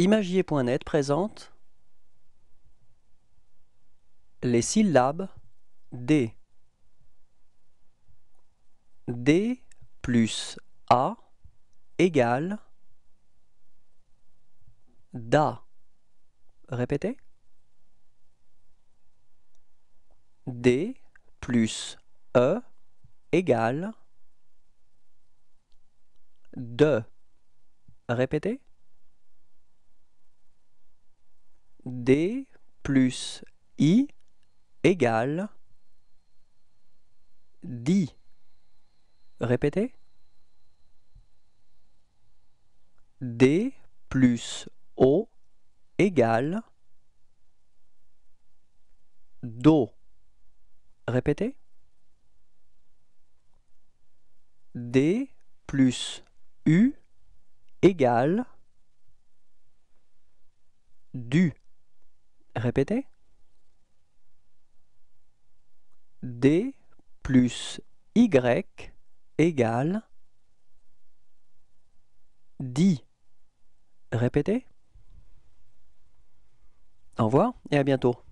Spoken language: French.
Imagier.net présente les syllabes D. D plus A égale DA. Répétez. D plus E égale DE. Répétez. D plus I égale D'I Répétez. D plus O égale Do. Répétez. D plus U égale du. Répétez. D plus Y égale 10. Répétez. Au revoir et à bientôt.